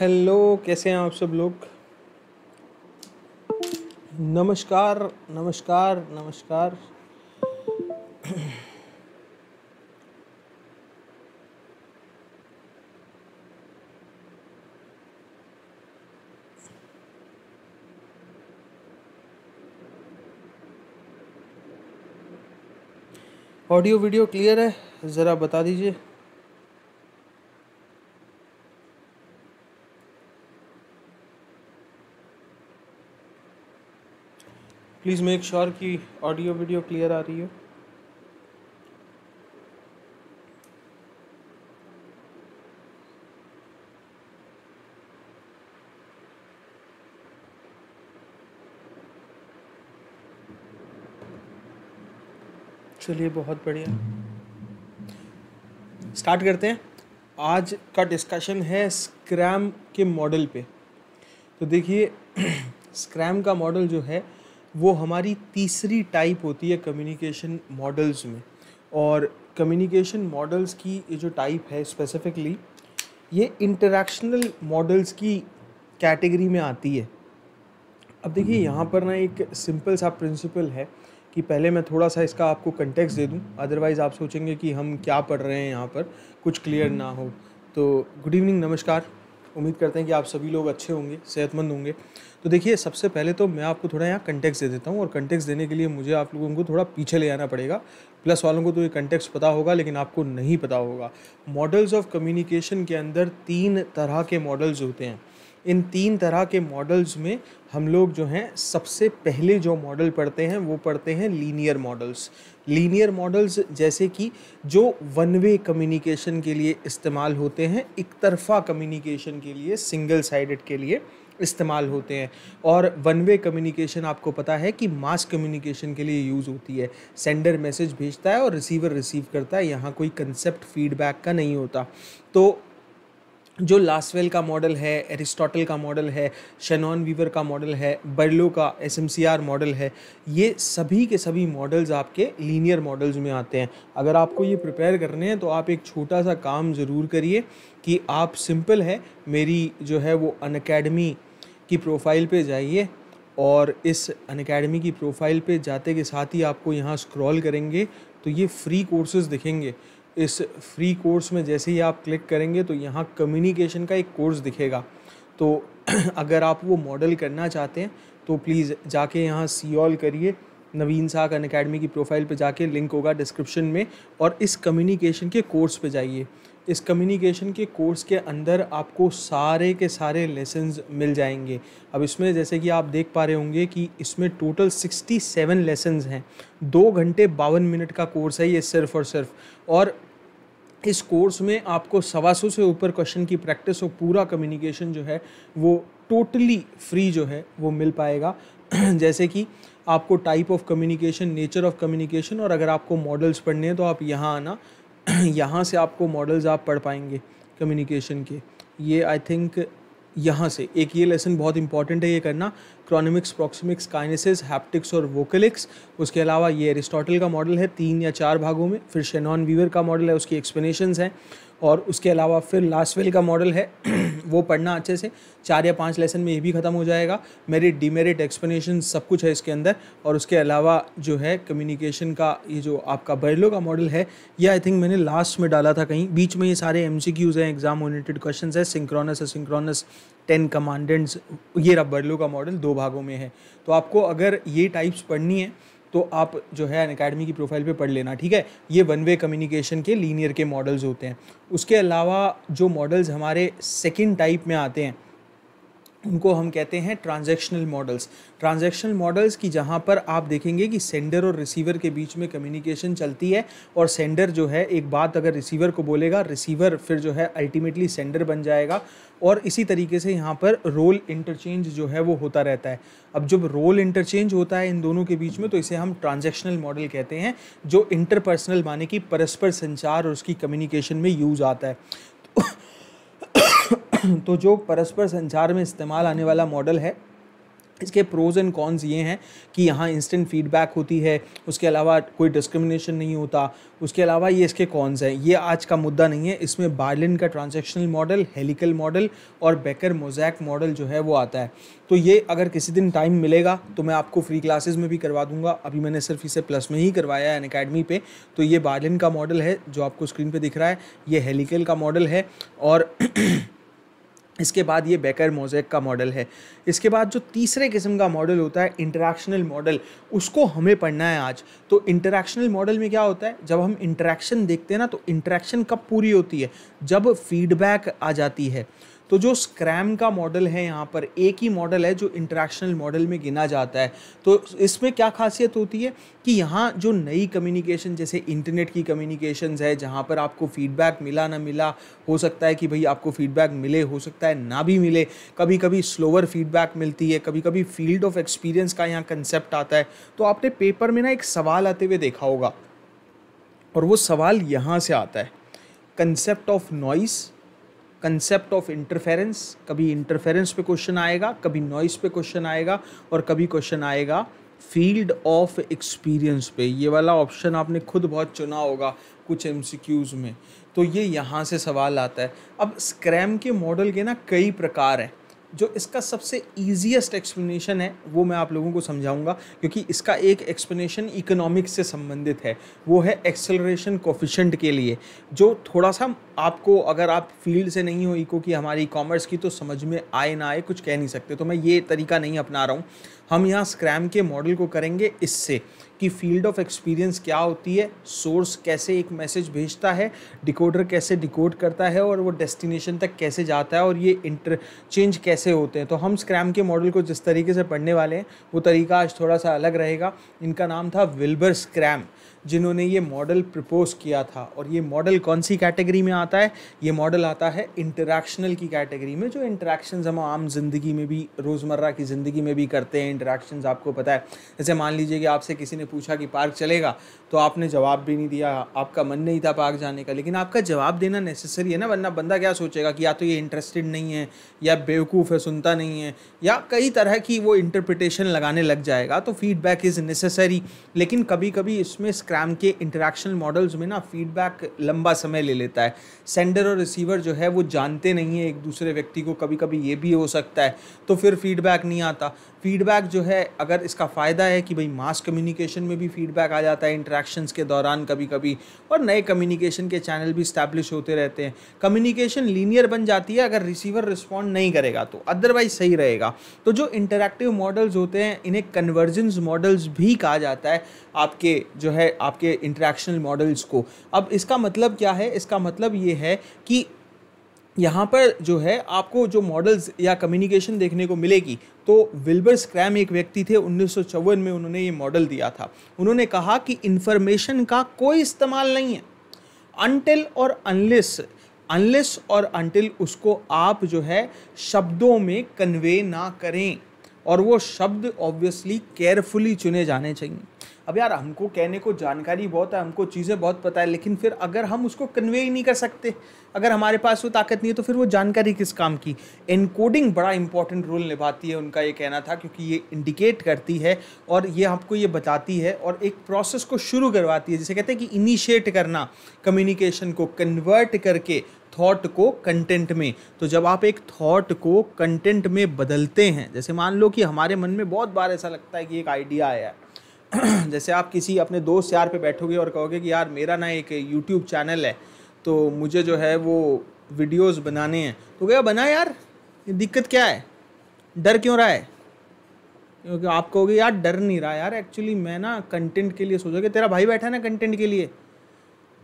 hello कैसे हैं आप सब लोग नमस्कार नमस्कार नमस्कार ऑडियो वीडियो क्लियर है ज़रा बता दीजिए प्लीज़ मेक श्योर कि ऑडियो वीडियो क्लियर आ रही है चलिए बहुत बढ़िया स्टार्ट करते हैं आज का डिस्कशन है स्क्रैम के मॉडल पे तो देखिए स्क्रैम का मॉडल जो है वो हमारी तीसरी टाइप होती है कम्युनिकेशन मॉडल्स में और कम्युनिकेशन मॉडल्स की ये जो टाइप है स्पेसिफिकली ये इंटरैक्शनल मॉडल्स की कैटेगरी में आती है अब देखिए यहाँ पर ना एक सिंपल सा प्रिंसिपल है कि पहले मैं थोड़ा सा इसका आपको कंटेक्स दे दूँ अदरवाइज़ आप सोचेंगे कि हम क्या पढ़ रहे हैं यहाँ पर कुछ क्लियर ना हो तो गुड इवनिंग नमस्कार उम्मीद करते हैं कि आप सभी लोग अच्छे होंगे सेहतमंद होंगे तो देखिए सबसे पहले तो मैं आपको थोड़ा यहाँ कंटेक्स दे देता हूँ और कंटेक्स देने के लिए मुझे आप लोगों को थोड़ा पीछे ले आना पड़ेगा प्लस वालों को तो ये कंटेक्स पता होगा लेकिन आपको नहीं पता होगा मॉडल्स ऑफ कम्युनिकेशन के अंदर तीन तरह के मॉडल्स होते हैं इन तीन तरह के मॉडल्स में हम लोग जो हैं सबसे पहले जो मॉडल पढ़ते हैं वो पढ़ते हैं लीनियर मॉडल्स लीनियर मॉडल्स जैसे कि जो वन वे कम्युनिकेशन के लिए इस्तेमाल होते हैं एक तरफा कम्युनिकेशन के लिए सिंगल साइडेड के लिए इस्तेमाल होते हैं और वन वे कम्युनिकेशन आपको पता है कि मास कम्युनिकेशन के लिए यूज़ होती है सेंडर मैसेज भेजता है और रिसीवर रिसीव करता है यहाँ कोई कंसेप्ट फीडबैक का नहीं होता तो जो लास्वेल का मॉडल है एरिस्टोटल का मॉडल है शेनॉन वीवर का मॉडल है बर्लो का एस मॉडल है ये सभी के सभी मॉडल्स आपके लीनियर मॉडल्स में आते हैं अगर आपको ये प्रिपेयर करने हैं तो आप एक छोटा सा काम ज़रूर करिए कि आप सिंपल है मेरी जो है वो अनकेडमी की प्रोफाइल पे जाइए और इस अनकेडमी की प्रोफाइल पे जाते के साथ ही आपको यहाँ स्क्रॉल करेंगे तो ये फ्री कोर्सेज दिखेंगे इस फ्री कोर्स में जैसे ही आप क्लिक करेंगे तो यहाँ कम्युनिकेशन का एक कोर्स दिखेगा तो अगर आप वो मॉडल करना चाहते हैं तो प्लीज़ जाके यहाँ सी ऑल करिए नवीन साग अन अकेडमी की प्रोफाइल पे जाके लिंक होगा डिस्क्रिप्शन में और इस कम्युनिकेशन के कोर्स पे जाइए इस कम्युनिकेशन के कोर्स के अंदर आपको सारे के सारे लेसन्स मिल जाएंगे अब इसमें जैसे कि आप देख पा रहे होंगे कि इसमें टोटल 67 लेसन्स हैं दो घंटे बावन मिनट का कोर्स है ये सिर्फ और सिर्फ और इस कोर्स में आपको सवा सौ से ऊपर क्वेश्चन की प्रैक्टिस और पूरा कम्युनिकेशन जो है वो टोटली फ्री जो है वो मिल पाएगा जैसे कि आपको type of communication nature of communication और अगर आपको मॉडल्स पढ़ने हैं तो आप यहाँ आना यहाँ से आपको मॉडल्स आप पढ़ पाएंगे कम्युनिकेशन के ये आई थिंक यहाँ से एक ये लेसन बहुत इंपॉर्टेंट है ये करना क्रोनिमिक्स प्रॉक्सिमिक्स काइनेसिस हैप्टिक्स और वोकलिक्स उसके अलावा ये एरिस्टोटल का मॉडल है तीन या चार भागों में फिर शेनॉन वीवर का मॉडल है उसकी एक्सप्लेनेशंस हैं और उसके अलावा फिर लास्ट वेल का मॉडल है वो पढ़ना अच्छे से चार या पांच लेसन में ये भी ख़त्म हो जाएगा मेरिट डीमेरिट एक्सप्लेनेशन सब कुछ है इसके अंदर और उसके अलावा जो है कम्युनिकेशन का ये जो आपका बर्लो का मॉडल है ये आई थिंक मैंने लास्ट में डाला था कहीं बीच में ये सारे एम सी क्यूज़ हैं एग्जाम ओरिएटेड क्वेश्चन है सिंक्रोनस सिंक्रोनस टेन कमांडेंट्स ये बर्लो का मॉडल दो भागों में है तो आपको अगर ये टाइप्स पढ़नी है तो आप जो है अन अकेडमी की प्रोफाइल पे पढ़ लेना ठीक है ये वन वे कम्युनिकेशन के लीनियर के मॉडल्स होते हैं उसके अलावा जो मॉडल्स हमारे सेकेंड टाइप में आते हैं उनको हम कहते हैं ट्रांजैक्शनल मॉडल्स ट्रांजैक्शनल मॉडल्स की जहाँ पर आप देखेंगे कि सेंडर और रिसीवर के बीच में कम्युनिकेशन चलती है और सेंडर जो है एक बात अगर रिसीवर को बोलेगा रिसीवर फिर जो है अल्टीमेटली सेंडर बन जाएगा और इसी तरीके से यहाँ पर रोल इंटरचेंज जो है वो होता रहता है अब जब रोल इंटरचेंज होता है इन दोनों के बीच में तो इसे हम ट्रांजेक्शनल मॉडल कहते हैं जो इंटरपर्सनल माने कि परस्पर संचार और उसकी कम्युनिकेशन में यूज़ आता है तो जो परस्पर संचार में इस्तेमाल आने वाला मॉडल है इसके प्रोज एंड कॉन्स ये हैं कि यहाँ इंस्टेंट फीडबैक होती है उसके अलावा कोई डिस्क्रिमिनेशन नहीं होता उसके अलावा ये इसके कॉन्स हैं ये आज का मुद्दा नहीं है इसमें बार्लिन का ट्रांजेक्शनल मॉडल हेलिकल मॉडल और बेकर मोजैक मॉडल जो है वो आता है तो ये अगर किसी दिन टाइम मिलेगा तो मैं आपको फ्री क्लासेज में भी करवा दूंगा अभी मैंने सिर्फ इसे प्लस में ही करवाया है अकेडमी पर तो ये बार्लिन का मॉडल है जो आपको स्क्रीन पर दिख रहा है ये हेलिकल का मॉडल है और इसके बाद ये बेकर मोजेक का मॉडल है इसके बाद जो तीसरे किस्म का मॉडल होता है इंटरेक्शनल मॉडल उसको हमें पढ़ना है आज तो इंटरेक्शनल मॉडल में क्या होता है जब हम इंटरेक्शन देखते हैं ना तो इंटरेक्शन कब पूरी होती है जब फीडबैक आ जाती है तो जो स्क्रैम का मॉडल है यहाँ पर एक ही मॉडल है जो इंटरेक्शनल मॉडल में गिना जाता है तो इसमें क्या खासियत होती है कि यहाँ जो नई कम्युनिकेशन जैसे इंटरनेट की कम्युनिकेशन है जहाँ पर आपको फीडबैक मिला ना मिला हो सकता है कि भाई आपको फीडबैक मिले हो सकता है ना भी मिले कभी कभी स्लोअर फीडबैक मिलती है कभी कभी फील्ड ऑफ एक्सपीरियंस का यहाँ कंसेप्ट आता है तो आपने पेपर में ना एक सवाल आते हुए देखा होगा और वो सवाल यहाँ से आता है concept of noise concept of interference कभी इंटरफेरेंस पे क्वेश्चन आएगा कभी नॉइस पे क्वेश्चन आएगा और कभी क्वेश्चन आएगा फील्ड ऑफ एक्सपीरियंस पे ये वाला ऑप्शन आपने खुद बहुत चुना होगा कुछ एम में तो ये यहाँ से सवाल आता है अब स्क्रैम के मॉडल के ना कई प्रकार हैं जो इसका सबसे ईजिएस्ट एक्सप्लेनेशन है वो मैं आप लोगों को समझाऊंगा क्योंकि इसका एक एक्सप्लेनेशन इकोनॉमिक्स से संबंधित है वो है एक्सेलरेशन कोफिशेंट के लिए जो थोड़ा सा आपको अगर आप फील्ड से नहीं हो इको की हमारी कॉमर्स की तो समझ में आए ना आए कुछ कह नहीं सकते तो मैं ये तरीका नहीं अपना रहा हूँ हम यहाँ स्क्रैम के मॉडल को करेंगे इससे कि फील्ड ऑफ एक्सपीरियंस क्या होती है सोर्स कैसे एक मैसेज भेजता है डिकोडर कैसे डिकोड करता है और वो डेस्टिनेशन तक कैसे जाता है और ये इंटरचेंज कैसे होते हैं तो हम स्क्रैम के मॉडल को जिस तरीके से पढ़ने वाले हैं वो तरीका आज थोड़ा सा अलग रहेगा इनका नाम था विल्बर स्क्रैम जिन्होंने ये मॉडल प्रपोज किया था और ये मॉडल कौन सी कैटेगरी में आता है ये मॉडल आता है इंटरेक्शनल की कैटेगरी में जो इंटरेक्शन हम आम ज़िंदगी में भी रोज़मर्रा की ज़िंदगी में भी करते हैं इंटरेक्शन आपको पता है जैसे मान लीजिए कि आपसे किसी ने पूछा कि पार्क चलेगा तो आपने जवाब भी नहीं दिया आपका मन नहीं था पार्क जाने का लेकिन आपका जवाब देना नेसेसरी है ना वरना बंदा क्या सोचेगा कि या तो ये इंटरेस्टेड नहीं है या बेवकूफ़ है सुनता नहीं है या कई तरह की वो इंटरप्रिटेशन लगाने लग जाएगा तो फीडबैक इज़ नेसेसरी लेकिन कभी कभी इसमें स्क्रैम के इंटरेक्शन मॉडल्स में ना फीडबैक लंबा समय ले लेता है सेंडर और रिसीवर जो है वो जानते नहीं है एक दूसरे व्यक्ति को कभी कभी ये भी हो सकता है तो फिर फीडबैक नहीं आता फीडबैक जो है अगर इसका फ़ायदा है कि भाई मास कम्युनिकेशन कम्युनिकेशन में भी फीडबैक आ जाता है इंट्रैक्शंस के दौरान कभी कभी और नए कम्युनिकेशन के चैनल भी स्टैब्लिश होते रहते हैं कम्युनिकेशन लीनियर बन जाती है अगर रिसीवर रिस्पॉन्ड नहीं करेगा तो अदरवाइज सही रहेगा तो जो इंटरेक्टिव मॉडल्स होते हैं इन्हें कन्वर्जेंस मॉडल्स भी कहा जाता है आपके जो है आपके इंटरेक्शनल मॉडल्स को अब इसका मतलब क्या है इसका मतलब ये है कि यहाँ पर जो है आपको जो मॉडल्स या कम्युनिकेशन देखने को मिलेगी तो विल्बर स्क्रैम एक व्यक्ति थे उन्नीस में उन्होंने ये मॉडल दिया था उन्होंने कहा कि इन्फॉर्मेशन का कोई इस्तेमाल नहीं है अनटिल और अनलेस अनलेस और अनटिल उसको आप जो है शब्दों में कन्वे ना करें और वो शब्द ऑब्वियसली केयरफुली चुने जाने चाहिए अब यार हमको कहने को जानकारी बहुत है हमको चीज़ें बहुत पता है लेकिन फिर अगर हम उसको कन्वे ही नहीं कर सकते अगर हमारे पास वो ताकत नहीं है तो फिर वो जानकारी किस काम की एनकोडिंग बड़ा इंपॉर्टेंट रोल निभाती है उनका ये कहना था क्योंकि ये इंडिकेट करती है और ये आपको ये बताती है और एक प्रोसेस को शुरू करवाती है जिसे कहते हैं कि इनिशिएट करना कम्युनिकेशन को कन्वर्ट करके थॉट को कंटेंट में तो जब आप एक थॉट को कंटेंट में बदलते हैं जैसे मान लो कि हमारे मन में बहुत बार ऐसा लगता है कि एक आइडिया आया है जैसे आप किसी अपने दोस्त यार पे बैठोगे और कहोगे कि यार मेरा ना एक यूट्यूब चैनल है तो मुझे जो है वो वीडियोस बनाने हैं तो क्या बना यार ये दिक्कत क्या है डर क्यों रहा है क्योंकि आप कहोगे यार डर नहीं रहा यार एक्चुअली मैं ना कंटेंट के लिए सोचोगे तेरा भाई बैठा है ना कंटेंट के लिए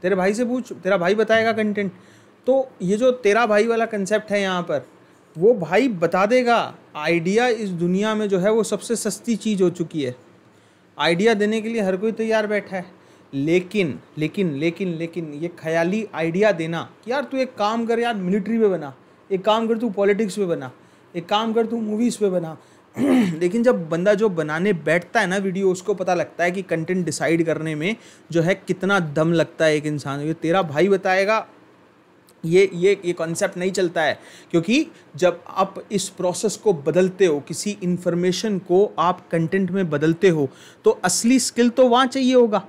तेरे भाई से पूछ तेरा भाई बताएगा कंटेंट तो ये जो तेरा भाई वाला कंसेप्ट है यहाँ पर वो भाई बता देगा आइडिया इस दुनिया में जो है वो सबसे सस्ती चीज़ हो चुकी है आइडिया देने के लिए हर कोई तैयार बैठा है लेकिन लेकिन लेकिन लेकिन ये ख्याली आइडिया देना कि यार तू एक काम कर यार मिलिट्री में बना एक काम कर तू पॉलिटिक्स में बना एक काम कर तू मूवीज़ में बना लेकिन जब बंदा जो बनाने बैठता है ना वीडियो उसको पता लगता है कि कंटेंट डिसाइड करने में जो है कितना दम लगता है एक इंसान ये तेरा भाई बताएगा ये ये ये कॉन्सेप्ट नहीं चलता है क्योंकि जब आप इस प्रोसेस को बदलते हो किसी इन्फॉर्मेशन को आप कंटेंट में बदलते हो तो असली स्किल तो वहाँ चाहिए होगा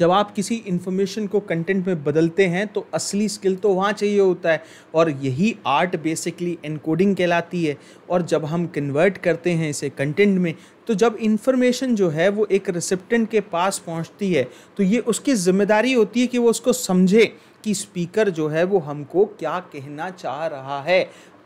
जब आप किसी इन्फॉर्मेशन को कंटेंट में बदलते हैं तो असली स्किल तो वहाँ चाहिए होता है और यही आर्ट बेसिकली एनकोडिंग कहलाती है और जब हम कन्वर्ट करते हैं इसे कंटेंट में तो जब इन्फॉर्मेशन जो है वो एक रिसिप्टेंट के पास पहुँचती है तो ये उसकी जिम्मेदारी होती है कि वो उसको समझे कि स्पीकर जो है वो हमको क्या कहना चाह रहा है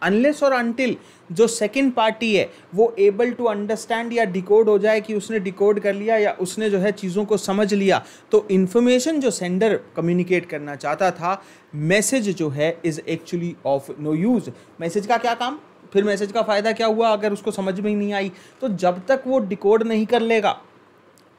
अनलेस और अनटिल जो सेकेंड पार्टी है वो एबल टू अंडरस्टैंड या डिकोड हो जाए कि उसने डिकोड कर लिया या उसने जो है चीज़ों को समझ लिया तो इन्फॉर्मेशन जो सेंडर कम्युनिकेट करना चाहता था मैसेज जो है is actually of no use message का क्या काम फिर मैसेज का फ़ायदा क्या हुआ अगर उसको समझ में ही नहीं आई तो जब तक वो डिकोड नहीं कर लेगा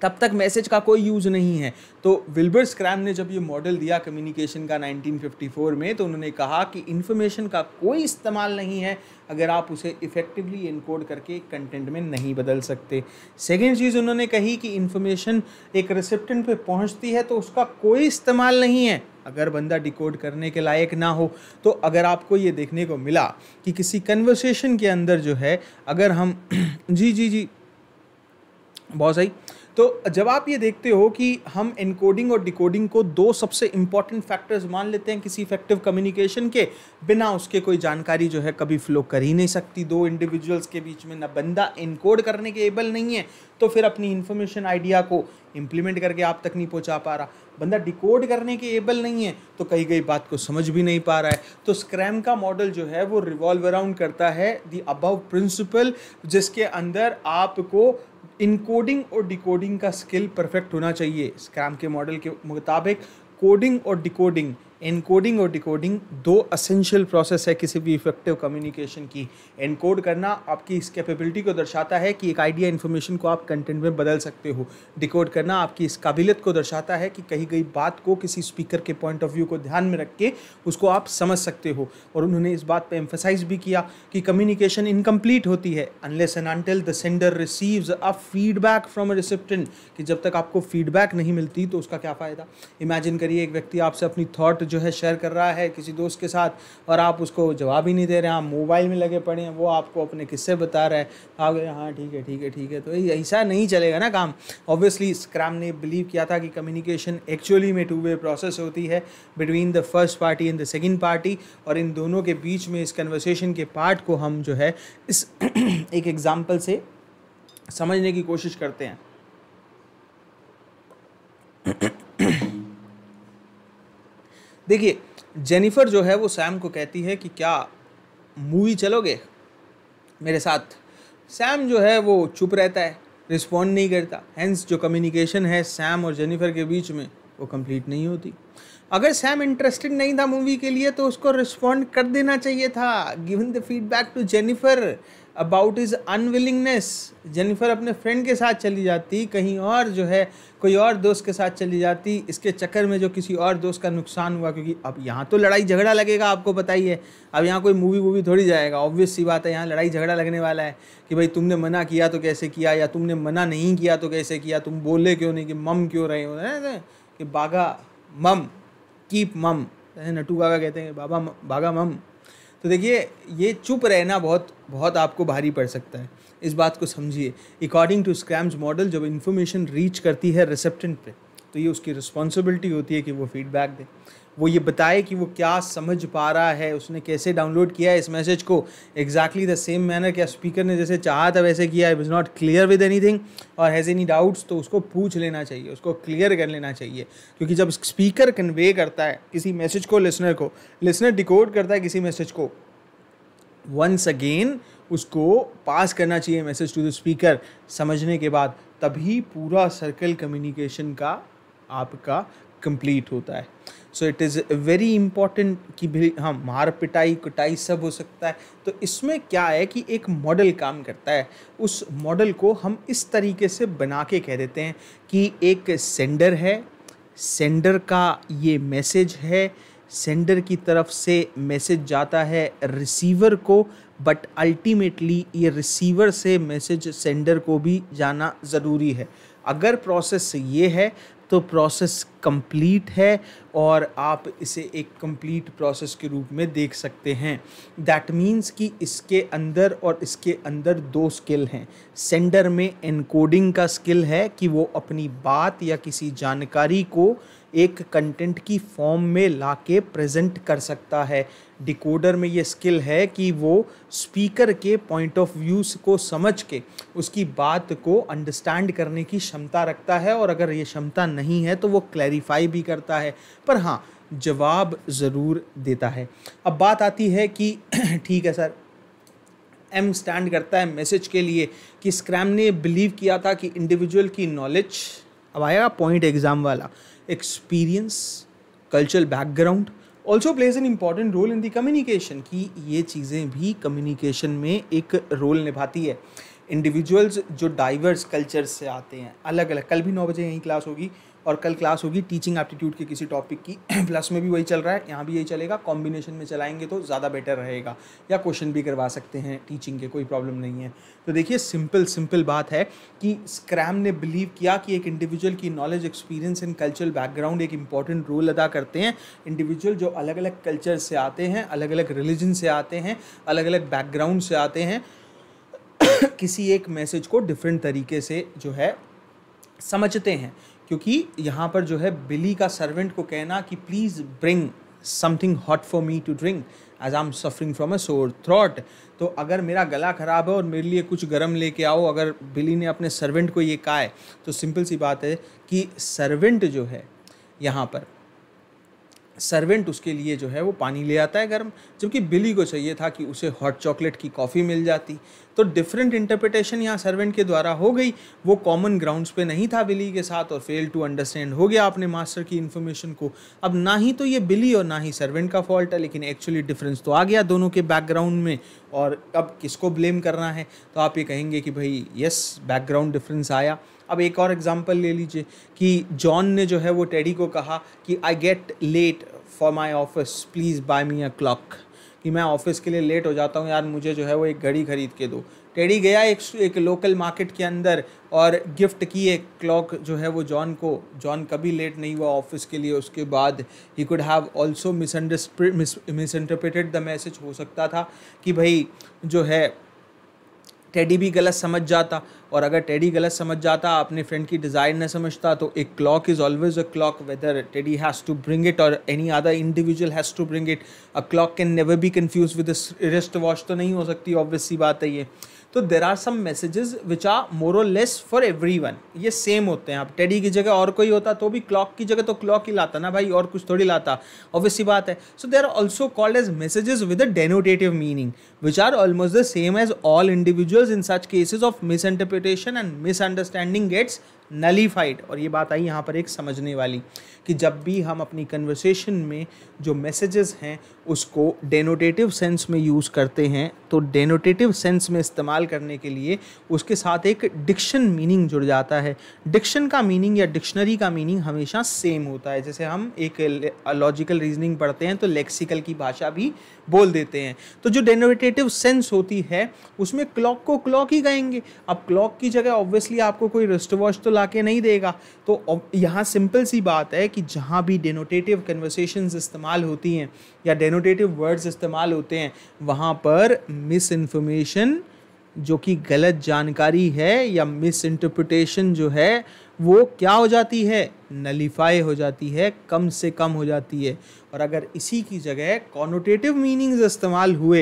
तब तक मैसेज का कोई यूज़ नहीं है तो विल्बर स्क्रैम ने जब ये मॉडल दिया कम्युनिकेशन का 1954 में तो उन्होंने कहा कि इन्फॉर्मेशन का कोई इस्तेमाल नहीं है अगर आप उसे इफ़ेक्टिवली इनकोड करके कंटेंट में नहीं बदल सकते सेकेंड चीज़ उन्होंने कही कि इन्फॉर्मेशन एक रिसिप्टेंट पे पहुंचती है तो उसका कोई इस्तेमाल नहीं है अगर बंदा डिकोड करने के लायक ना हो तो अगर आपको ये देखने को मिला कि किसी कन्वर्सेशन के अंदर जो है अगर हम जी जी जी बहुत सही तो जब आप ये देखते हो कि हम इनकोडिंग और डिकोडिंग को दो सबसे इंपॉर्टेंट फैक्टर्स मान लेते हैं किसी इफेक्टिव कम्युनिकेशन के बिना उसके कोई जानकारी जो है कभी फ्लो कर ही नहीं सकती दो इंडिविजुअल्स के बीच में ना बंदा इनकोड करने के एबल नहीं है तो फिर अपनी इन्फॉर्मेशन आइडिया को इम्प्लीमेंट करके आप तक नहीं पहुँचा पा रहा बंदा डिकोड करने के एबल नहीं है तो कही गई बात को समझ भी नहीं पा रहा है तो स्क्रैम का मॉडल जो है वो रिवॉल्व अराउंड करता है दी अबव प्रिंसिपल जिसके अंदर आपको इनकोडिंग और डिकोडिंग का स्किल परफेक्ट होना चाहिए स्क्रैम के मॉडल के मुताबिक कोडिंग और डिकोडिंग एनकोडिंग और डिकोडिंग दो असेंशियल प्रोसेस है किसी भी इफेक्टिव कम्युनिकेशन की एनकोड करना आपकी इस कैपेबिलिटी को दर्शाता है कि एक आइडिया इन्फॉर्मेशन को आप कंटेंट में बदल सकते हो डिकोड करना आपकी इस काबिलियत को दर्शाता है कि कही गई बात को किसी स्पीकर के पॉइंट ऑफ व्यू को ध्यान में रख के उसको आप समझ सकते हो और उन्होंने इस बात पर एम्फोसाइज भी किया कि कम्युनिकेशन इनकम्प्लीट होती है unless and until the sender receives a feedback from a recipient कि जब तक आपको फीडबैक नहीं मिलती तो उसका क्या फ़ायदा इमेजिन करिए एक व्यक्ति आपसे अपनी थॉट जो है शेयर कर रहा है किसी दोस्त के साथ और आप उसको जवाब ही नहीं दे रहे हैं आप मोबाइल में लगे पड़े हैं वो आपको अपने किस्से बता रहा है आप हाँ ठीक है ठीक है ठीक है तो ऐसा नहीं चलेगा ना काम ऑब्वियसली स्क्रैम ने बिलीव किया था कि कम्युनिकेशन एक्चुअली में टू वे प्रोसेस होती है between the first party and the second party और इन दोनों के बीच में इस कन्वर्सेशन के पार्ट को हम जो है इस एक एग्ज़ाम्पल से समझने की कोशिश करते हैं देखिए जेनिफर जो है वो सैम को कहती है कि क्या मूवी चलोगे मेरे साथ सैम जो है वो चुप रहता है रिस्पॉन्ड नहीं करता हैंस जो कम्युनिकेशन है सैम और जेनिफर के बीच में वो कंप्लीट नहीं होती अगर सैम इंटरेस्टेड नहीं था मूवी के लिए तो उसको रिस्पॉन्ड कर देना चाहिए था given the feedback to Jennifer about his unwillingness Jennifer अपने फ्रेंड के साथ चली जाती कहीं और जो है कोई और दोस्त के साथ चली जाती इसके चक्कर में जो किसी और दोस्त का नुकसान हुआ क्योंकि अब यहाँ तो लड़ाई झगड़ा लगेगा आपको पता ही है अब यहाँ कोई मूवी वूवी थोड़ी जाएगा ऑब्वियस सी बात है यहाँ लड़ाई झगड़ा लगने वाला है कि भाई तुमने मना किया तो कैसे किया या तुमने मना नहीं किया तो कैसे किया तुम बोले क्यों नहीं कि मम क्यों रहे हो कि बागा मम कीप मम नटू बागा कहते हैं बाबा बाघा मम तो देखिए ये चुप रहना बहुत बहुत आपको भारी पड़ सकता है इस बात को समझिए अकॉर्डिंग टू स्क्रैम्स मॉडल जब इन्फॉर्मेशन रीच करती है रिसेप्टेंट पे तो ये उसकी रिस्पॉन्सिबिलिटी होती है कि वो फीडबैक दे वो ये बताए कि वो क्या समझ पा रहा है उसने कैसे डाउनलोड किया है इस मैसेज को एग्जैक्टली द सेम मैनर क्या स्पीकर ने जैसे चाहा था वैसे किया is not clear with anything और हैज़ एनी डाउट्स तो उसको पूछ लेना चाहिए उसको क्लियर कर लेना चाहिए क्योंकि जब स्पीकर कन्वे करता है किसी मैसेज को लिसनर को लिसनर डिकोड करता है किसी मैसेज को वंस अगेन उसको पास करना चाहिए मैसेज टू द स्पीकर समझने के बाद तभी पूरा सर्कल कम्युनिकेशन का आपका कंप्लीट होता है so it is very important कि भी हाँ मार पिटाई कुटाई सब हो सकता है तो इसमें क्या है कि एक मॉडल काम करता है उस मॉडल को हम इस तरीके से बना के कह देते हैं कि एक सेंडर है सेंडर का ये मैसेज है सेंडर की तरफ से मैसेज जाता है रिसीवर को बट अल्टीमेटली ये रिसीवर से मैसेज सेंडर को भी जाना ज़रूरी है अगर प्रोसेस ये है तो प्रोसेस कंप्लीट है और आप इसे एक कंप्लीट प्रोसेस के रूप में देख सकते हैं दैट मीन्स कि इसके अंदर और इसके अंदर दो स्किल हैं सेंडर में एनकोडिंग का स्किल है कि वो अपनी बात या किसी जानकारी को एक कंटेंट की फॉर्म में ला के प्रेजेंट कर सकता है डिकोडर में ये स्किल है कि वो स्पीकर के पॉइंट ऑफ व्यू को समझ के उसकी बात को अंडरस्टैंड करने की क्षमता रखता है और अगर ये क्षमता नहीं है तो वो क्लैरिफाई भी करता है पर हाँ जवाब ज़रूर देता है अब बात आती है कि ठीक है सर एम स्टैंड करता है मैसेज के लिए कि स्क्रैम ने बिलीव किया था कि इंडिविजुअल की नॉलेज अब आएगा पॉइंट एग्ज़ाम वाला experience cultural background also plays an important role in the communication कि ये चीज़ें भी कम्युनिकेशन में एक रोल निभाती है इंडिविजुअल्स जो डाइवर्स कल्चर से आते हैं अलग अलग कल भी नौ बजे यही क्लास होगी और कल क्लास होगी टीचिंग एप्टीट्यूड के किसी टॉपिक की प्लस में भी वही चल रहा है यहाँ भी यही चलेगा कॉम्बिनेशन में चलाएंगे तो ज़्यादा बेटर रहेगा या क्वेश्चन भी करवा सकते हैं टीचिंग के कोई प्रॉब्लम नहीं है तो देखिए सिंपल सिंपल बात है कि स्क्रैम ने बिलीव किया कि एक इंडिविजुअल की knowledge experience and cultural background एक इंपॉर्टेंट रोल अदा करते हैं इंडिविजुअल जो अलग अलग कल्चर से आते हैं अलग अलग रिलीजन से आते हैं अलग अलग बैकग्राउंड से आते हैं किसी एक मैसेज को डिफरेंट तरीके से जो है समझते हैं क्योंकि यहाँ पर जो है बिली का सर्वेंट को कहना कि please bring something hot for me to drink as I am suffering from a sore throat तो अगर मेरा गला ख़राब है और मेरे लिए कुछ गर्म लेके आओ अगर बिली ने अपने सर्वेंट को ये कहा है तो सिंपल सी बात है कि सर्वेंट जो है यहाँ पर सर्वेंट उसके लिए जो है वो पानी ले आता है गर्म जबकि बिली को चाहिए था कि उसे हॉट चॉकलेट की कॉफ़ी मिल जाती तो डिफरेंट इंटरप्रिटेशन यहाँ सर्वेंट के द्वारा हो गई वो कॉमन ग्राउंड्स पे नहीं था बिली के साथ और फेल टू अंडरस्टैंड हो गया आपने मास्टर की इन्फॉर्मेशन को अब ना ही तो ये बिली और ना ही सर्वेंट का फॉल्ट है लेकिन एक्चुअली डिफरेंस तो आ गया दोनों के बैकग्राउंड में और अब किसको ब्लेम करना है तो आप ये कहेंगे कि भाई यस बैकग्राउंड डिफरेंस आया अब एक और एग्जाम्पल ले लीजिए कि जॉन ने जो है वो टेडी को कहा कि I get late for my office please buy me a clock कि मैं ऑफिस के लिए लेट हो जाता हूँ यार मुझे जो है वो एक घड़ी खरीद के दो टेडी गया एक एक लोकल मार्केट के अंदर और गिफ्ट की एक क्लॉक जो है वो जॉन को जॉन कभी लेट नहीं हुआ ऑफिस के लिए उसके बाद ही could have also miss misinterpreted the message हो सकता था कि भाई जो है टेडी भी गलत समझ जाता और अगर टेडी गलत समझ जाता अपने फ्रेंड की डिज़ायर न समझता तो एक clock is always a clock whether Teddy has to bring it or any other individual has to bring it a clock can never be confused with wrist watch तो नहीं हो सकती ऑब्वियसली बात है ये तो there are some messages which are more or less for everyone ये same होते हैं आप टेडी की जगह और कोई होता तो भी क्लॉक की जगह तो क्लॉक ही लाता ना भाई और कुछ थोड़ी लाता ऑब्वियसली बात है so they are also called as messages with a denotative meaning which are almost the same as all individuals in such cases of misinterpretation and misunderstanding gets nullified और ये बात आई यहाँ पर एक समझने वाली कि जब भी हम अपनी कन्वर्सेशन में जो मैसेजेस हैं उसको डेनोटेटिव सेंस में यूज़ करते हैं तो डेनोटेटिव सेंस में इस्तेमाल करने के लिए उसके साथ एक डिक्शन मीनिंग जुड़ जाता है डिक्शन का मीनिंग या डिक्शनरी का मीनिंग हमेशा सेम होता है जैसे हम एक लॉजिकल रीजनिंग पढ़ते हैं तो लेक्सिकल की भाषा भी बोल देते हैं तो जो डेनोटेटिव सेंस होती है उसमें क्लॉक को क्लॉक ही कहेंगे अब क्लॉक की जगह ऑब्वियसली आपको कोई रिस्ट वॉच तो ला के नहीं देगा तो यहाँ सिंपल सी बात है कि जहाँ भी डेनोटेटिव कन्वर्सेशन इस्तेमाल होती हैं या डेनोटेटिव वर्ड्स इस्तेमाल होते हैं वहाँ पर मिस इन्फॉर्मेशन जो कि गलत जानकारी है या मिस इंटरप्रटेशन जो है वो क्या हो जाती है नलीफाई हो जाती है कम से कम हो जाती है और अगर इसी की जगह कॉनोटेटिव मीनिंग्स इस्तेमाल हुए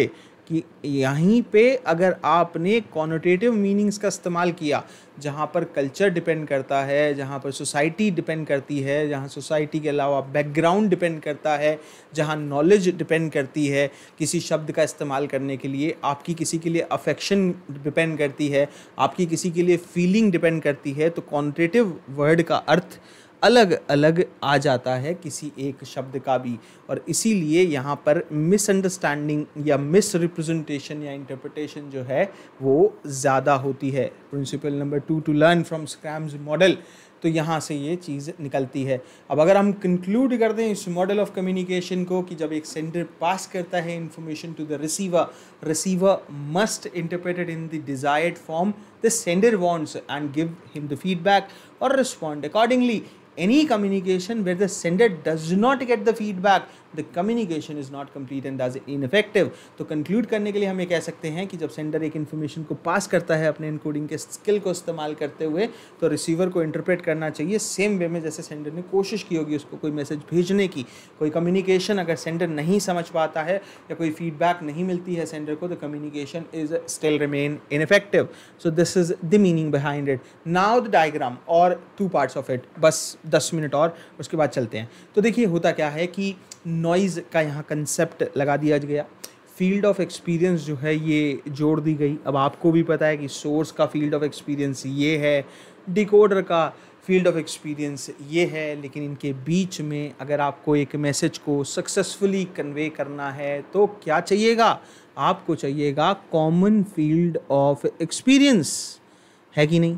कि यहीं पे अगर आपने कॉनोटेटिव मीनिंग्स का इस्तेमाल किया जहाँ पर कल्चर डिपेंड करता है जहाँ पर सोसाइटी डिपेंड करती है जहाँ सोसाइटी के अलावा बैकग्राउंड डिपेंड करता है जहाँ नॉलेज डिपेंड करती है किसी शब्द का इस्तेमाल करने के लिए आपकी किसी के लिए अफेक्शन डिपेंड करती है आपकी किसी के लिए फीलिंग डिपेंड करती है तो कॉन्टेटिव वर्ड का अर्थ अलग अलग आ जाता है किसी एक शब्द का भी और इसीलिए यहाँ पर मिसअंडरस्टैंडिंग या मिस रिप्रेजेंटेशन या इंटरप्रटेशन जो है वो ज़्यादा होती है principle number two to learn from Schramm's model तो यहाँ से ये चीज़ निकलती है अब अगर हम कंक्लूड कर दें इस मॉडल ऑफ कम्युनिकेशन को कि जब एक सेंडर पास करता है information to the receiver receiver must interpreted in the desired form the sender wants and give him the feedback और respond accordingly any communication where the sender does not get the feedback the communication is not complete and thus ineffective तो conclude करने के लिए हम ये कह सकते हैं कि जब सेंडर एक इन्फॉर्मेशन को पास करता है अपने इनकोडिंग के स्किल को इस्तेमाल करते हुए तो रिसीवर को इंटरप्रेट करना चाहिए सेम वे में जैसे सेंडर ने कोशिश की होगी उसको कोई मैसेज भेजने की कोई कम्युनिकेशन अगर सेंडर नहीं समझ पाता है या कोई फीडबैक नहीं मिलती है सेंडर को तो communication is still remain ineffective so this is the meaning behind it now the diagram और टू पार्ट्स ऑफ इट बस दस मिनट और उसके बाद चलते हैं तो देखिए होता क्या है कि नॉइज़ का यहाँ कंसेप्ट लगा दिया गया फील्ड ऑफ एक्सपीरियंस जो है ये जोड़ दी गई अब आपको भी पता है कि सोर्स का फील्ड ऑफ एक्सपीरियंस ये है डिकोडर का फील्ड ऑफ एक्सपीरियंस ये है लेकिन इनके बीच में अगर आपको एक मैसेज को सक्सेसफुली कन्वे करना है तो क्या चाहिएगा आपको चाहिएगा कॉमन फील्ड ऑफ एक्सपीरियंस है कि नहीं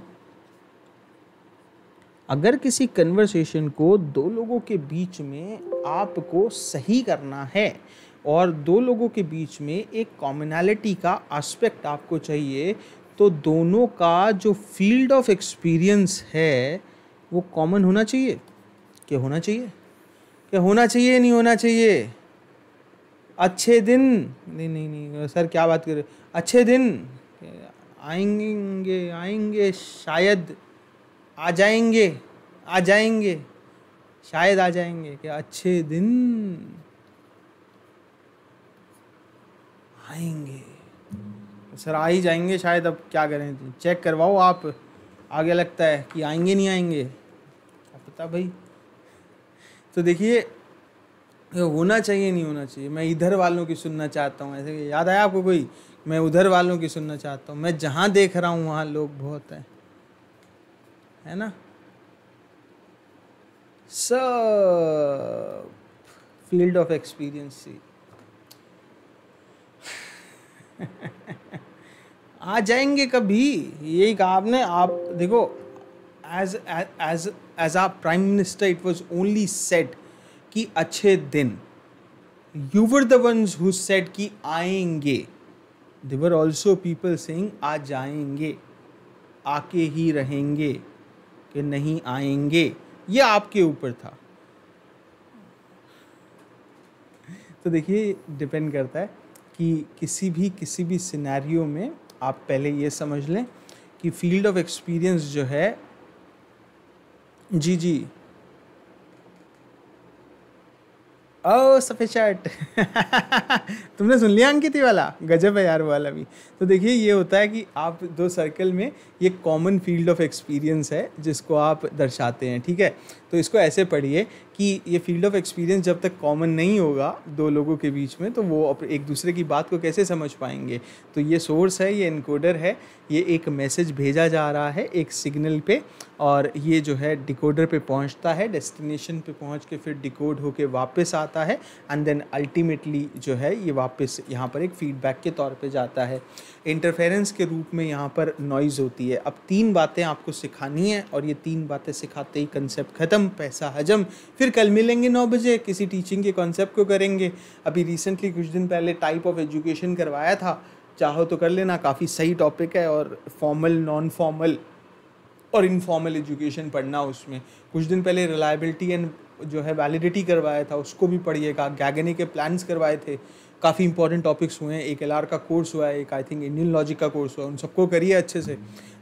अगर किसी कन्वर्सेशन को दो लोगों के बीच में आपको सही करना है और दो लोगों के बीच में एक कॉमनैलिटी का एस्पेक्ट आपको चाहिए तो दोनों का जो फील्ड ऑफ एक्सपीरियंस है वो कॉमन होना चाहिए क्या होना चाहिए क्या होना चाहिए नहीं होना चाहिए अच्छे दिन नहीं नहीं नहीं सर क्या बात कर रहे अच्छे दिन आएंगे आएंगे शायद आ जाएंगे आ जाएंगे शायद आ जाएंगे कि अच्छे दिन आएंगे तो सर आ ही जाएंगे शायद अब क्या करें चेक करवाओ आप आगे लगता है कि आएंगे नहीं आएंगे क्या पता भाई तो देखिए होना चाहिए नहीं होना चाहिए मैं इधर वालों की सुनना चाहता हूँ ऐसे याद आया आपको कोई मैं उधर वालों की सुनना चाहता हूँ मैं जहाँ देख रहा हूँ वहाँ लोग बहुत हैं है ना सब फील्ड ऑफ एक्सपीरियंस ही आ जाएंगे कभी यही कहा आपने आप देखो as as as a prime minister it was only said कि अच्छे दिन you were the ones who said कि आएंगे देवर ऑल्सो पीपल सेइंग आ जाएंगे आके ही रहेंगे कि नहीं आएंगे ये आपके ऊपर था तो देखिए डिपेंड करता है कि किसी भी किसी भी सिनेरियो में आप पहले ये समझ लें कि फील्ड ऑफ एक्सपीरियंस जो है जी जी ओ सफ़ेद शर्ट तुमने सुन लिया अंकित वाला गजब है यार वाला भी तो देखिए ये होता है कि आप दो सर्कल में ये कॉमन फील्ड ऑफ एक्सपीरियंस है जिसको आप दर्शाते हैं ठीक है तो इसको ऐसे पढ़िए कि ये फील्ड ऑफ एक्सपीरियंस जब तक कॉमन नहीं होगा दो लोगों के बीच में तो वो एक दूसरे की बात को कैसे समझ पाएंगे तो ये सोर्स है ये इनकोडर है ये एक मैसेज भेजा जा रहा है एक सिग्नल पे और ये जो है डिकोडर पे पहुंचता है डेस्टिनेशन पे पहुंच के फिर डिकोड होके वापस आता है एंड देन अल्टीमेटली जो है ये वापस यहाँ पर एक फीडबैक के तौर पे जाता है इंटरफेरेंस के रूप में यहाँ पर नॉइज़ होती है अब तीन बातें आपको सिखानी है और ये तीन बातें सिखाते ही कंसेप्ट ख़त्म पैसा हजम फिर फिर कल मिलेंगे नौ बजे किसी टीचिंग के कॉन्सेप्ट को करेंगे अभी रिसेंटली कुछ दिन पहले टाइप ऑफ एजुकेशन करवाया था चाहो तो कर लेना काफ़ी सही टॉपिक है और फॉर्मल नॉन फॉर्मल और इनफॉर्मल एजुकेशन पढ़ना उसमें कुछ दिन पहले रिलायबिलिटी एंड जो है वैलिडिटी करवाया था उसको भी पढ़िएगा गैगनी के प्लान्स करवाए थे काफ़ी इंपॉर्टेंट टॉपिक्स हुए हैं एक एल का कोर्स हुआ है एक आई थिंक इंडियन लॉजिक का कोर्स हुआ है उन सबको करिए अच्छे से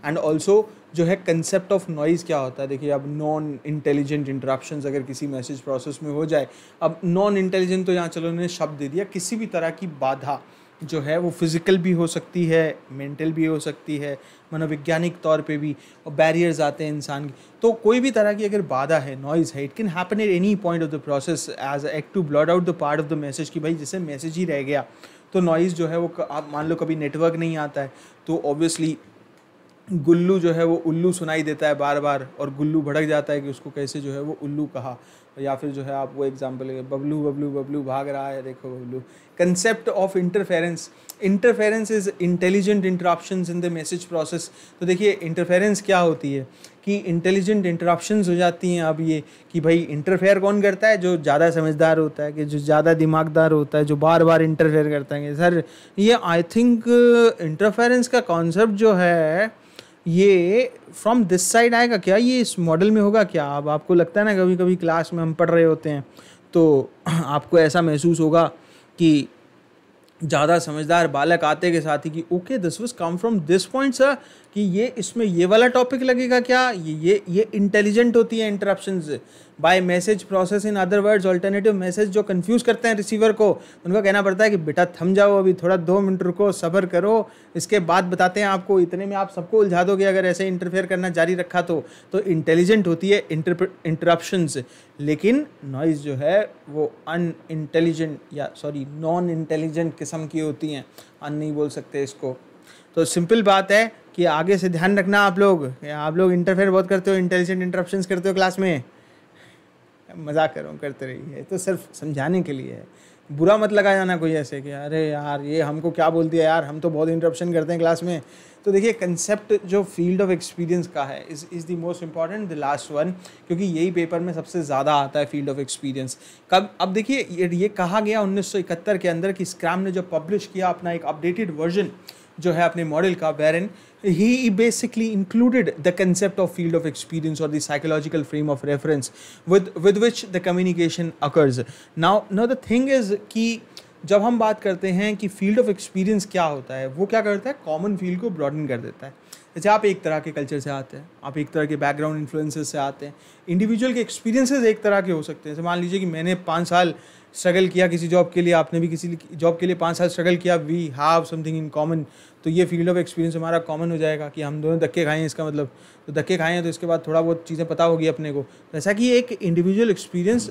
एंड ऑल्सो जो है कंसेप्ट ऑफ नॉइज़ क्या होता है देखिए अब नॉन इंटेलिजेंट इंटरप्शन अगर किसी मैसेज प्रोसेस में हो जाए अब नॉन इंटेलिजेंट तो यहाँ चलो उन्होंने शब्द दे दिया किसी भी तरह की बाधा जो है वो फिज़िकल भी हो सकती है मेंटल भी हो सकती है मनोवैज्ञानिक तौर पे भी और बैरियर्स आते हैं इंसान की तो कोई भी तरह की अगर बाधा है नॉइज़ है it can happen at any point of the process as act to blot out the part of the message कि भाई जैसे मैसेज ही रह गया तो नॉइज़ जो है वो आप मान लो कभी नेटवर्क नहीं आता है तो ऑब्वियसली गुल्लू जो है वो उल्लू सुनाई देता है बार बार और गुल्लू भड़क जाता है कि उसको कैसे जो है वो उल्लू कहा या फिर जो है आप वो एग्जाम्पल बबलू बबलू बबलू भाग रहा है देखो Bablu concept of interference interference is intelligent interruption in the message process तो देखिए इंटरफेरेंस क्या होती है कि इंटेलिजेंट इंटरप्शन हो जाती हैं अब ये कि भाई इंटरफेयर कौन करता है जो ज़्यादा समझदार होता है कि जो ज़्यादा दिमागदार होता है जो बार बार इंटरफेयर करता है सर ये आई थिंक इंटरफेरेंस का कॉन्सेप्ट जो है ये फ्रॉम दिस साइड आएगा क्या ये इस मॉडल में होगा क्या अब आपको लगता है ना कभी कभी क्लास में हम पढ़ रहे होते हैं तो आपको ऐसा महसूस होगा कि ज़्यादा समझदार बालक आते के साथ ही कि okay this was come from this point sir कि ये इसमें ये वाला टॉपिक लगेगा क्या ये ये ये इंटेलिजेंट होती है interruption by message process in other words alternative message जो कंफ्यूज करते हैं रिसीवर को उनका कहना पड़ता है कि बेटा थम जाओ अभी थोड़ा दो मिनट रुको सबर करो इसके बाद बताते हैं आपको इतने में आप सबको उलझा दोगे अगर ऐसे इंटरफेयर करना जारी रखा तो तो इंटेलिजेंट होती है इंटरप्शन लेकिन नॉइज़ जो है वो अन इंटेलिजेंट या सॉरी नॉन इंटेलिजेंट किस्म की होती हैं अन नहीं बोल सकते इसको तो सिंपल बात है कि आगे से ध्यान रखना आप लोग आप लोग इंटरफेयर बहुत करते हो इंटेलिजेंट इंटरप्शन करते हो क्लास में मजाक करो करते रहिए तो सिर्फ समझाने के लिए है बुरा मत लगा जाना कोई ऐसे कि अरे यार ये हमको क्या बोल दिया यार हम तो बहुत इंटरप्शन करते हैं क्लास में तो देखिए कंसेप्ट जो फील्ड ऑफ एक्सपीरियंस का है is is the most important the last one क्योंकि यही पेपर में सबसे ज़्यादा आता है फील्ड ऑफ एक्सपीरियंस कब अब देखिए ये, ये कहा गया 1971 के अंदर कि स्क्रैम ने जब पब्लिश किया अपना एक अपडेटेड वर्जन जो है अपने मॉडल का वेरन ही basically included the concept of field of experience और the psychological frame of reference with with which the communication occurs now no the thing is कि जब हम बात करते हैं कि फील्ड ऑफ एक्सपीरियंस क्या होता है वो क्या करता है कॉमन फील्ड को ब्रॉडन कर देता है जैसे आप एक तरह के कल्चर से आते हैं आप एक तरह के बैकग्राउंड इन्फ्लुएंसेस से आते हैं इंडिविजुअल के एक्सपीरियंसेस एक तरह के हो सकते हैं जैसे मान लीजिए कि मैंने पाँच साल स्ट्रगल किया किसी जॉब के लिए आपने भी किसी जॉब के लिए पाँच साल स्ट्रगल किया we have something in common तो ये फील्ड ऑफ एक्सपीरियंस हमारा कॉमन हो जाएगा कि हम दोनों धक्के खाए हैं इसका मतलब तो धक्के खाए हैं तो इसके बाद थोड़ा बहुत चीज़ें पता होगी अपने को जैसा कि एक इंडिविजुअल एक्सपीरियंस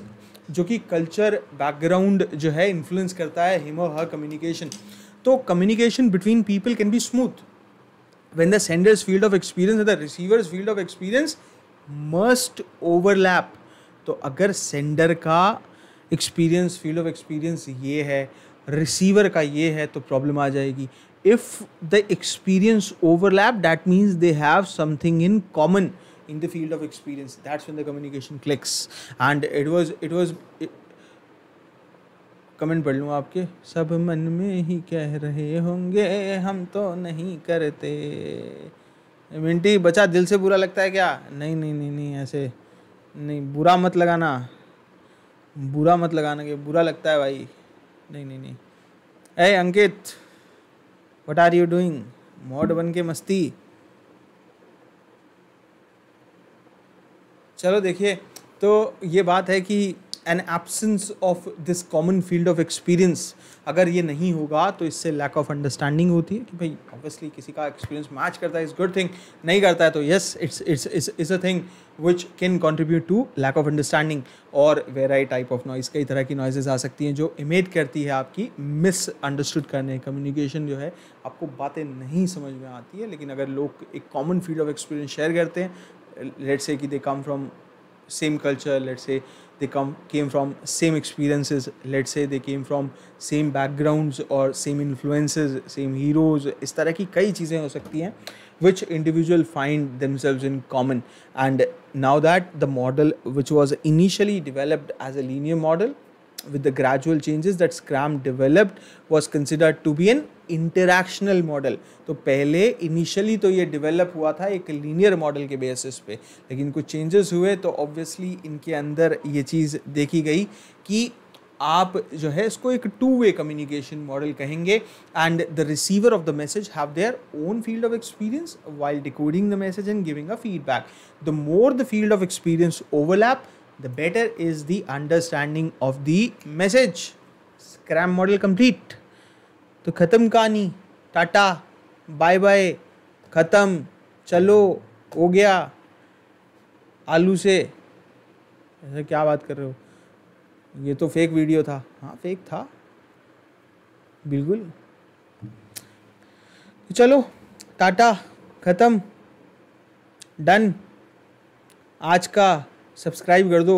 जो कि कल्चर बैकग्राउंड जो है इन्फ्लुएंस करता है हिम और हर कम्युनिकेशन तो communication between people can be smooth when the sender's field of experience the the field of experience must overlap तो अगर सेंडर का एक्सपीरियंस फील्ड ऑफ एक्सपीरियंस ये है रिसीवर का ये है तो प्रॉब्लम आ जाएगी if the experience overlap that means they have something in common in the field of experience that's when the communication clicks and it was it was comment पढ़ लूँ आपके सब मन में ही कह रहे होंगे हम तो नहीं करते मिंटी बचा दिल से बुरा लगता है क्या नहीं नहीं नहीं नहीं ऐसे नहीं बुरा मत लगाना बुरा मत लगाना के बुरा लगता है भाई नहीं नहीं नहीं ए Ankit what are you doing मॉड बन के मस्ती चलो देखिए तो ये बात है कि an absence of this common field of experience अगर ये नहीं होगा तो इससे लैक ऑफ अंडरस्टैंडिंग होती है कि भाई ऑब्वियसली किसी का एक्सपीरियंस मैच करता है इज गुड थिंग नहीं करता है तो yes it's it's is a thing which can contribute to lack of understanding और वेराई टाइप ऑफ नॉइज़ कई तरह की नॉइजेज़ आ सकती हैं जो इमेट करती है आपकी मिस अंडरस्टूड करने कम्युनिकेशन जो है आपको बातें नहीं समझ में आती है लेकिन अगर लोग एक common field of experience share करते हैं लेट्स से कि they come from same culture let's say they come came from same experiences let's say they came from same backgrounds or same influences same heroes इस तरह की कई which individual find themselves in common and now that the model which was initially developed as a linear model with the gradual changes that Scrum developed was considered to be an interactional model तो पहले initially तो ये develop हुआ था एक linear model के basis पे लेकिन कुछ चेंजेस हुए तो ऑब्वियसली इनके अंदर ये चीज़ देखी गई कि आप जो है इसको एक टू वे कम्युनिकेशन मॉडल कहेंगे and the receiver of the message have their own field of experience while decoding the message and giving a feedback the more the field of experience overlap the better is the understanding of the message Schramm model complete तो ख़त्म कहानी tata bye bye ख़त्म चलो हो गया आलू से ऐसा क्या बात कर रहे हो ये तो फेक वीडियो था हाँ फेक था बिल्कुल तो चलो टाटा ख़त्म डन आज का सब्सक्राइब कर दो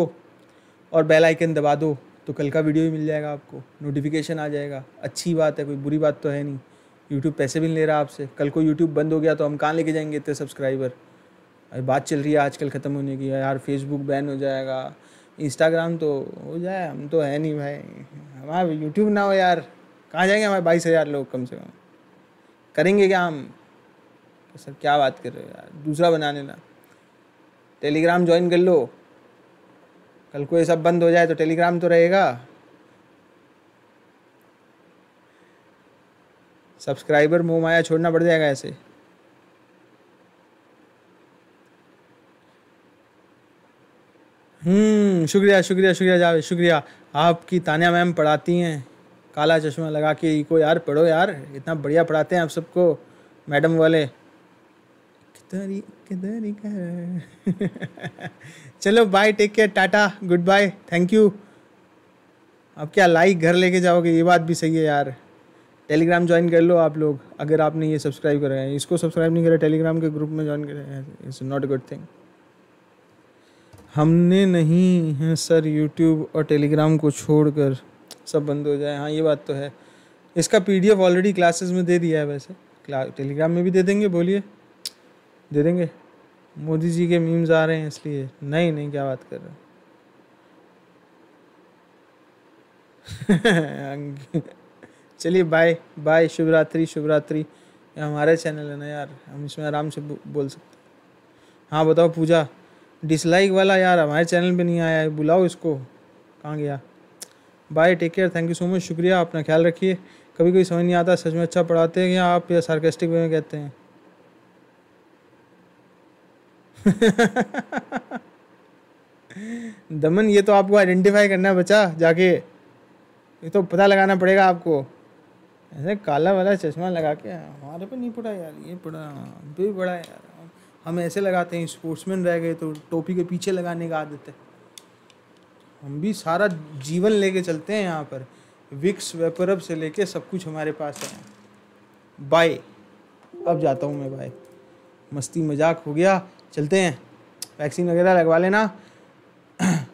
और बेल आइकन दबा दो तो कल का वीडियो भी मिल जाएगा आपको नोटिफिकेशन आ जाएगा अच्छी बात है कोई बुरी बात तो है नहीं यूट्यूब पैसे भी नहीं ले रहा आपसे कल को यूट्यूब बंद हो गया तो हम कहाँ लेके जाएंगे इतने सब्सक्राइबर अभी बात चल रही है आजकल ख़त्म होने की यार फेसबुक बैन हो जाएगा इंस्टाग्राम तो हो जाए हम तो है नहीं भाई हमारा यूट्यूब ना हो यार कहाँ जाएंगे हमारे बाईस हज़ार लोग कम से कम करेंगे क्या हम तो सर क्या बात कर रहे हो यार दूसरा बना लेना टेलीग्राम ज्वाइन कर लो कल को ये सब बंद हो जाए तो टेलीग्राम तो रहेगा सब्सक्राइबर मोह माया छोड़ना पड़ जाएगा ऐसे हम्म शुक्रिया शुक्रिया शुक्रिया जावेद शुक्रिया आपकी तानिया मैम पढ़ाती हैं काला चश्मा लगा के को यार पढ़ो यार इतना बढ़िया पढ़ाते हैं आप सबको मैडम वाले तरी तरी कर चलो bye take care tata goodbye thank you अब क्या लाइक घर लेके जाओगे ये बात भी सही है यार टेलीग्राम ज्वाइन कर लो आप लोग अगर आपने ये सब्सक्राइब कराया है इसको सब्सक्राइब नहीं करा टेलीग्राम के ग्रुप में ज्वाइन कराया it's not a good thing हमने नहीं है सर यूट्यूब और टेलीग्राम को छोड़कर सब बंद हो जाए हाँ ये बात तो है इसका पीडीएफ ऑलरेडी क्लासेस में दे दिया है वैसे टेलीग्राम में भी दे देंगे बोलिए दे देंगे मोदी जी के मीम्स आ रहे हैं इसलिए नहीं नहीं क्या बात कर रहे चलिए बाय बाय शुभरात्रि शुभरात्रि हमारे चैनल है ना यार हम इसमें आराम से बोल सकते हाँ बताओ पूजा डिसलाइक वाला यार हमारे चैनल पे नहीं आया है बुलाओ इसको कहाँ गया bye take care thank you so much शुक्रिया अपना ख्याल रखिए कभी कोई समझ नहीं आता सच में अच्छा पढ़ाते हैं या आप या सार्केस्टिक वे में कहते हैं दमन ये तो आपको आइडेंटिफाई करना है बच्चा जाके ये तो पता लगाना पड़ेगा आपको ऐसे काला वाला चश्मा लगा के हमारे पे नहीं पड़ा यार ये पड़ा भी पड़ा यार हम ऐसे लगाते हैं स्पोर्ट्समैन रह गए तो टोपी के पीछे लगाने का आदत है हम भी सारा जीवन लेके चलते हैं यहाँ पर विक्स वेपरअप से लेके सब कुछ हमारे पास है बाय अब जाता हूँ मैं बाय मस्ती मजाक हो गया चलते हैं वैक्सीन वगैरह लगवा लेना